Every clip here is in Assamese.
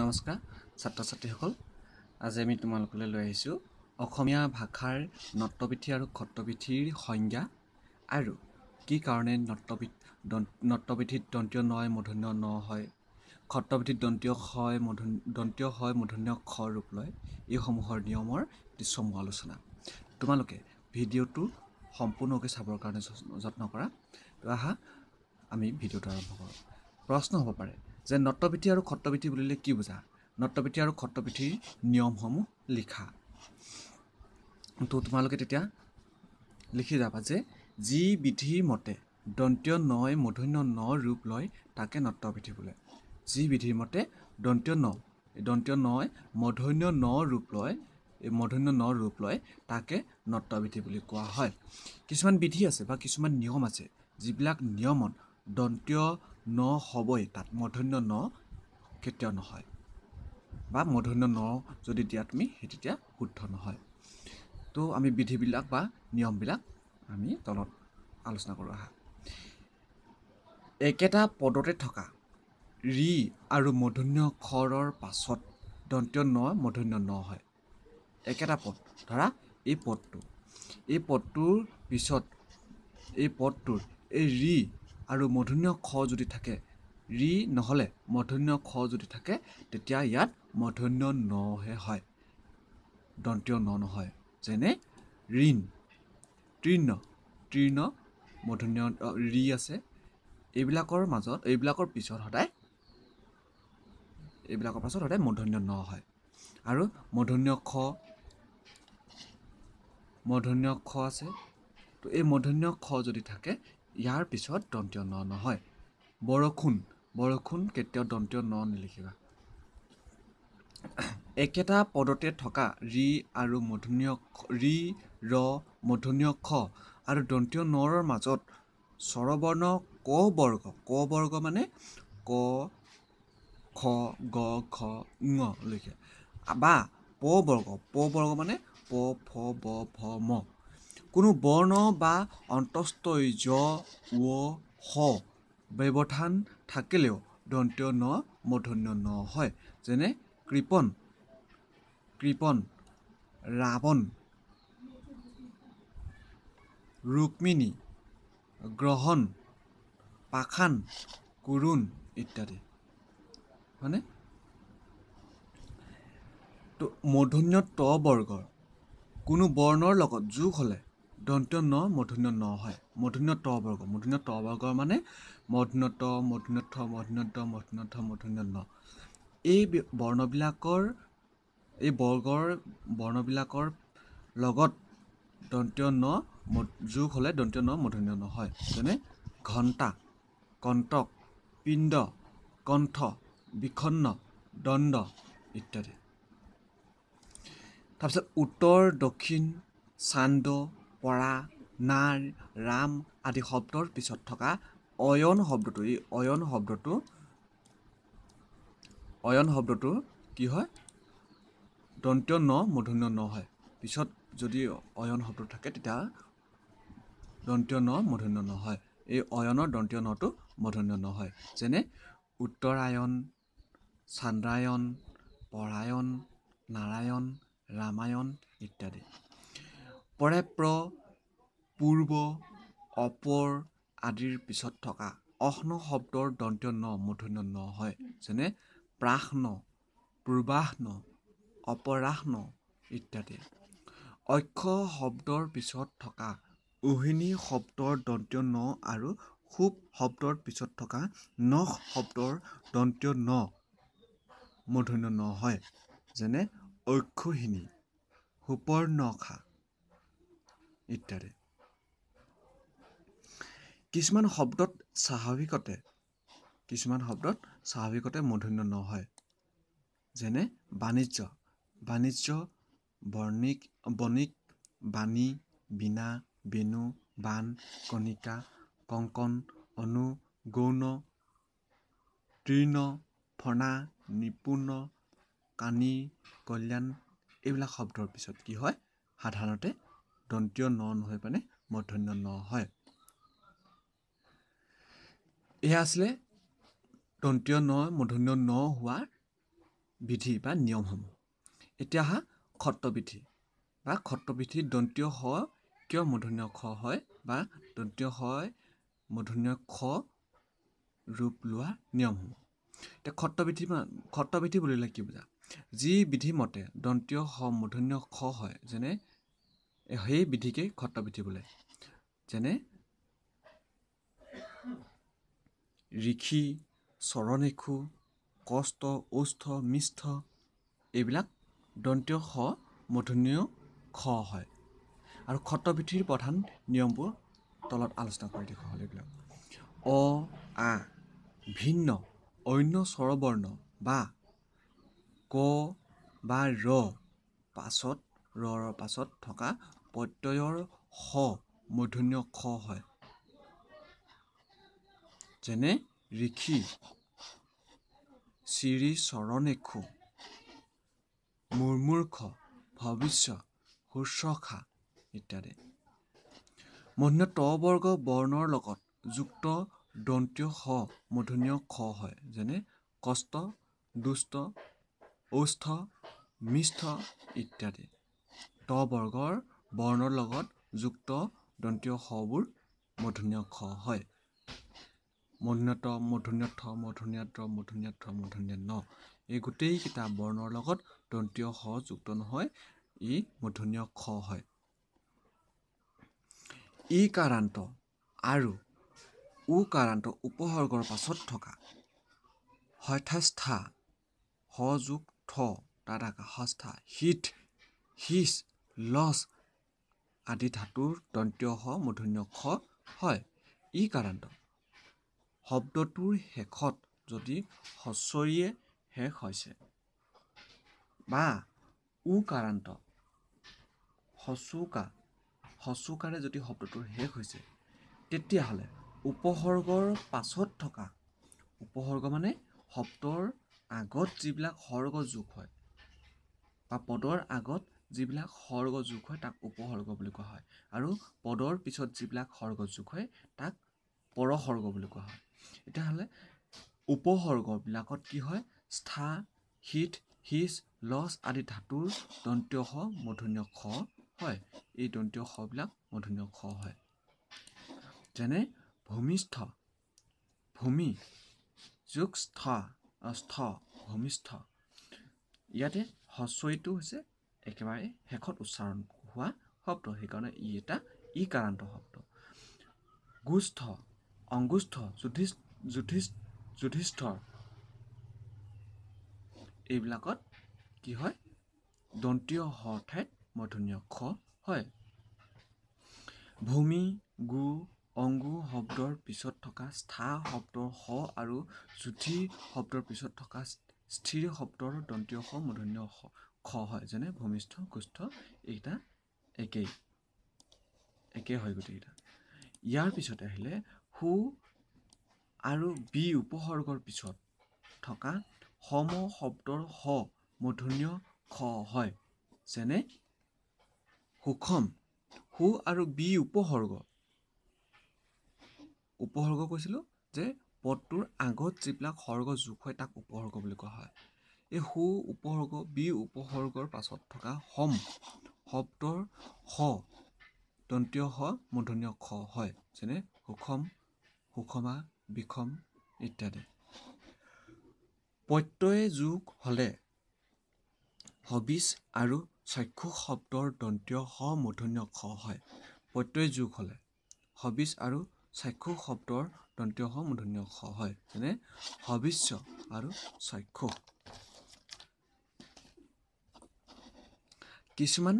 নমস্কাৰ ছাত্ৰ ছাত্ৰীসকল আজি আমি তোমালোকলৈ লৈ আহিছোঁ অসমীয়া ভাষাৰ নত্যবিধি আৰু খত্ৰবিধিৰ সংজ্ঞা আৰু কি কাৰণে নত্যবিধ নত্যবিধিত দন্ত্য নয় মধুন্য ন হয় খত্ৰবিধিত দন্ত্য হয় মূধন দন্ত্য হয় মধুন্য খ ৰূপ লয় এইসমূহৰ নিয়মৰ কিছু আলোচনা তোমালোকে ভিডিঅ'টো সম্পূৰ্ণকৈ চাবৰ কাৰণে যত্ন কৰা তো আহা আমি ভিডিঅ'টো আৰম্ভ কৰোঁ প্ৰশ্ন হ'ব পাৰে যে নটপিঠি আৰু খত্তপিঠি বুলিলে কি বুজা নটপিঠি আৰু খত্তপিঠিৰ নিয়মসমূহ লিখা তো তোমালোকে তেতিয়া লিখি যাবা যে যি বিধি মতে দন্ত্য নয় মধন্য ন ৰূপ লয় তাকে নটপিঠি বোলে যি বিধিৰ মতে দন্ত্য ন দন্ত্য নয় মধন্য ন ৰূপ লয় এই মধন্য ন ৰূপ লয় তাকে নটবিধি বুলি কোৱা হয় কিছুমান বিধি আছে বা কিছুমান নিয়ম আছে যিবিলাক নিয়মত দন্ত্য় ন হ'বই তাত মধন্য ন কেতিয়াও নহয় বা মধন্য ন যদি দিয়া তুমি সেই তেতিয়া শুদ্ধ নহয় তো আমি বিধিবিলাক বা নিয়মবিলাক আমি তলত আলোচনা কৰোঁ আহা একেটা পদতে থকা ৰি আৰু মধুন্য় খৰৰ পাছত দন্ত্য ন মধুন্য ন হয় একেটা পদ ধৰা এই পদটো এই পদটোৰ পিছত এই পদটোৰ এই ৰি আৰু মধুৰ্ণ খ যদি থাকে ৰি নহ'লে মধুৰ্ণ খ যদি থাকে তেতিয়া ইয়াত মধুৰ্ণ নহে হয় দন্তীয় ন নহয় যেনে ঋণ তীৰ্ণ তীৰ্ণ মধুৰ্ণ ৰি আছে এইবিলাকৰ মাজত এইবিলাকৰ পিছত সদায় এইবিলাকৰ পাছত সদায় মধুৰ্ণ ন হয় আৰু মধুৰ্ণ খ মধুৰ্ণ খ আছে তো এই মধুৰ্ণ খ যদি থাকে ইয়াৰ পিছত দন্ত্য ন নহয় বৰষুণ বৰষুণ কেতিয়াও দন্ত্য ন নিলিখিবা একেটা পদতে থকা ৰি আৰু মধুনীয় ৰি ৰ মধুনীয় খ আৰু দন্ত্য নৰ মাজত স্বৰবৰ্ণ ক বৰ্গ ক বৰ্গ মানে ক খ গ খ লৈকে বা প বৰ্গ প বৰ্গ মানে প ফ ব ফ ম কোনো বৰ্ণ বা অন্তস্থই জ ও হ ব্যৱধান থাকিলেও দন্ত ন মধন্য ন হয় যেনে কৃপন কৃপণ ৰাৱণ ৰুক্মিণী গ্ৰহণ পাখান কুৰুণ ইত্যাদি হয়নে ত মধন্য ত বৰ্গৰ কোনো বৰ্ণৰ লগত যোগ হ'লে দন্ত্য ন মধুন্য ন হয় মধুন্য ত বৰ্গ মূৰ্ধন্য ত বৰ্গৰ মানে মধুন্য ত মধুন্য থ মধুন্য ত মধুন্য থ মধুন্য ন এই বৰ্ণবিলাকৰ এই বৰ্গৰ বৰ্ণবিলাকৰ লগত দন্ত্য ন যোগ হ'লে দন্ত্য ন মধুন্য নহয় যেনে ঘণ্টা কণ্টক পিণ্ড কণ্ঠ বিখন্ন দণ্ড ইত্যাদি তাৰপিছত উত্তৰ দক্ষিণ চান্দ পৰা নাৰ ৰাম আদি শব্দৰ পিছত থকা অয়ন শব্দটো এই অয়ন শব্দটো অয়ন শব্দটো কি হয় দন্ত্য ন মূৰ্ধন্য ন হয় পিছত যদি অয়ন শব্দ থাকে তেতিয়া দন্ত্য ন মূৰ্ধন্য নহয় এই অয়নৰ দন্ত্য নটো মূৰ্ধন্য নহয় যেনে উত্তৰায়ণ চান্দ্ৰায়ণ পৰায়ণ নাৰায়ণ ৰামায়ণ ইত্যাদি প্ৰেপ্ৰ পূৰ্ব অপৰ আদিৰ পিছত থকা অহ্ন শব্দৰ দন্ত্য ন মূৰ্ধন্য ন হয় যেনে প্ৰাহ্ন পূৰ্বাহ্ন অপৰাহ্ন ইত্যাদি অক্ষ শব্দৰ পিছত থকা উহিনী শব্দৰ দন্ত্য ন আৰু সূপ শব্দৰ পিছত থকা নখ শব্দৰ দন্ত্য ন মূৰ্ধন্য ন হয় যেনে অক্ষহিনী সুপৰ্ণখা ইত্যাদি কিছুমান শব্দত স্বাভাৱিকতে কিছুমান শব্দত স্বাভাৱিকতে মূৰ্ধন্য নহয় যেনে বাণিজ্য বাণিজ্য বৰ্ণিক বণিক বাণী বীণা বেণু বান কণিকা কংকন অনু গৌণ তীৰ্ণ ফনা নিপুণ কাণী কল্যাণ এইবিলাক শব্দৰ পিছত কি হয় সাধাৰণতে দন্তীয় ন নহয় মানে মধ্যন্য ন হয় এয়া আছিলে দন্তীয় ন মধন্য ন হোৱাৰ বিধি বা নিয়মসমূহ এতিয়া আহা খত্ৰবিধি বা খত্ৰবিধি দন্তীয় স কিয় মধন্য খ হয় বা দন্তীয় হয় মধন্য খ ৰূপ লোৱা নিয়মসমূহ এতিয়া খত্ৰবিধি খত্ৰবিধি বুলিলে কি বুজা যি মতে দন্তীয় স মধন্য খ হয় যেনে সেই বিধিকেই খত্ৰবিধি বোলে যেনে ঋষি চৰণেখু কষ্ট ঔষ্ঠ মিষ্ঠ এইবিলাক দন্তীয় স মধুনীয় খ হয় আৰু খত্ৰ খত্ৰবিধিৰ প্ৰধান নিয়মবোৰ তলত আলোচনা কৰি দেখুৱা হ'ল এইবিলাক অ আ ভিন্ন অন্য স্বৰবৰ্ণ বা ক বা ৰ পাছত ৰৰ পাছত থকা প্ৰত্যয়ৰ স মধুন্য খ হয় যেনে ঋষি শ্ৰী চৰণেখু মূৰ্মূৰ্খ ভৱিষ্য শুশ্ৰষা ইত্যাদি মধুন্য ত বৰ্গ বৰ্ণৰ লগত যুক্ত দন্তীয় স মধুনীয় খ হয় যেনে কষ্ট দুষ্ট ঔষ্ঠ মিষ্ঠ ইত্যাদি ত বৰ্গৰ বৰ্ণৰ লগত যুক্ত দন্তীয় সবোৰ মধুন্যক্ষ হয় মধুন্যত মধুন্যথ মধুন্যত্ৰ মধুন্যথ মধুন্যন্য এই গোটেইকেইটা বৰ্ণৰ লগত দন্তীয় স যুক্ত নহয় ই মধুন্যক্ষ হয় ই কাৰান্ত আৰু উ কাৰান্ত উপসৰ্গৰ পাছত থকা হঠাস্থা সযোগ থ তাত আকাশস্থা হিত হিচ লছ আদি ধাতুৰ দন্ত্য স মূৰ্ধন্য খ হয় ই কাৰান্ত শব্দটোৰ শেষত যদি হস্বৰিয়ে শেষ হৈছে বা উ কাৰান্ত হচুকা হচুকাৰে যদি শব্দটোৰ শেষ হৈছে তেতিয়াহ'লে উপসৰ্গৰ পাছত থকা উপসৰ্গ মানে শব্দৰ আগত যিবিলাক সৰ্গ যোগ হয় বা পদৰ আগত যিবিলাক সৰ্গযোগ হয় তাক উপসৰ্গ বুলি কোৱা হয় আৰু পদৰ পিছত যিবিলাক সৰ্গযোগ হয় তাক পৰসৰ্গ বুলি কোৱা হয় তেতিয়াহ'লে উপসৰ্গবিলাকত কি হয় স্থা হিত হিচ লচ আদি ধাতুৰ দন্ত্য স মধুনীয় খ হয় এই দন্ত্য সবিলাক মধুনীয় খ হয় যেনে ভূমিস্থ ভূমি যোগ স্থ স্থ ভূমিষ্ঠ ইয়াতে হস্বইটো হৈছে একেবাৰে শেষত উচ্চাৰণ হোৱা শব্দ সেইকাৰণে ই এটা ই কাৰান্ত শব্দ গুষ্ঠ অংগুষ্ঠ যুধিষ্ঠ এইবিলাকত কি হয় দন্তীয় হ ঠাইত মধুনীয় খ হয় ভূমি গু অংগু শব্দৰ পিছত থকা স্থা শব্দৰ স আৰু যুধি শব্দৰ পিছত থকা স্থিৰ শব্দৰ দন্তীয় স মধুনীয় খ খ হয় যেনে ভূমিষ্ঠ কুষ্ঠ এইকেইটা একেই একেই হয় গোটেইকেইটা ইয়াৰ পিছতে আহিলে সু আৰু বি উপসৰ্গৰ পিছত থকা সম শব্দৰ স মধুৰ্ণ্য খ হয় যেনে সুষম সু আৰু বি উপসৰ্গ উপসৰ্গ কৈছিলোঁ যে পদটোৰ আগত যিবিলাক সৰ্গ যোগ হয় তাক উপসৰ্গ বুলি কোৱা হয় এই সু উপসৰ্গ বি উপসৰ্গৰ পাছত থকা সম শব্দৰ স দন্তীয় স মূৰ্ধন্য খ হয় যেনে সুষম সুষমা বিষম ইত্যাদি প্ৰত্যয় যোগ হ'লে হবিজ আৰু চাক্ষুষ শব্দৰ দন্তীয় স মূৰ্ধন্য খ হয় প্ৰত্যয় যোগ হ'লে হবিজ আৰু চাক্ষুষ শব্দৰ দন্তীয় স মূৰ্ধন্য খ হয় যেনে হবিষ্য আৰু চাক্ষুষ কিছুমান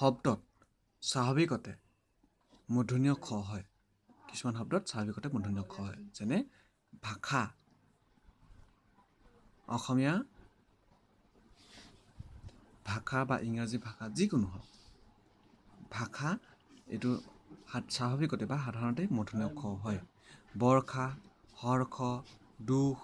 শব্দত স্বাভাৱিকতে মধুনীয় খ হয় কিছুমান শব্দত স্বাভাৱিকতে মধুনীয় খ হয় যেনে ভাষা অসমীয়া ভাষা বা ইংৰাজী ভাষা যিকোনো হওক ভাষা এইটো স্বাভাৱিকতে বা সাধাৰণতে মধুনীয় খ হয় বৰ্ষা হৰ্ষ দুখ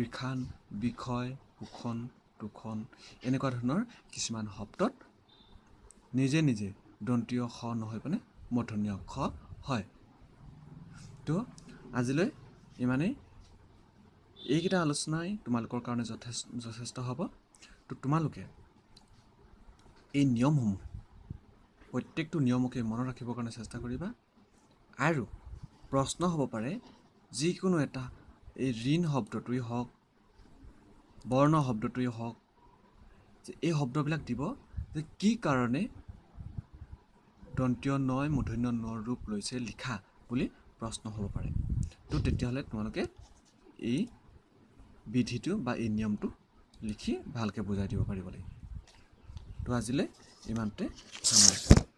বিষান বিষয় শোষণ দুখন এনেকুৱা ধৰণৰ কিছুমান শব্দত নিজে নিজে দন্তীয় খ নহৈ পিনে মধ্যনীয় খ হয় তো আজিলৈ ইমানেই এইকেইটা আলোচনাই তোমালোকৰ কাৰণে যথেষ্ট যথেষ্ট হ'ব তো তোমালোকে এই নিয়মসমূহ প্ৰত্যেকটো নিয়মকে মনত ৰাখিবৰ কাৰণে চেষ্টা কৰিবা আৰু প্ৰশ্ন হ'ব পাৰে যিকোনো এটা এই ঋণ শব্দটোৱেই হওক বৰ্ণ শব্দটোৱেই হওক যে এই শব্দবিলাক দিব যে কি কাৰণে দন্তীয় নয় মূৰ্ধন্য নৰ ৰূপ লৈছে লিখা বুলি প্ৰশ্ন হ'ব পাৰে তো তেতিয়াহ'লে তোমালোকে এই বিধিটো বা এই নিয়মটো লিখি ভালকৈ বুজাই দিব পাৰিব লাগিব তো আজিলৈ ইমানতে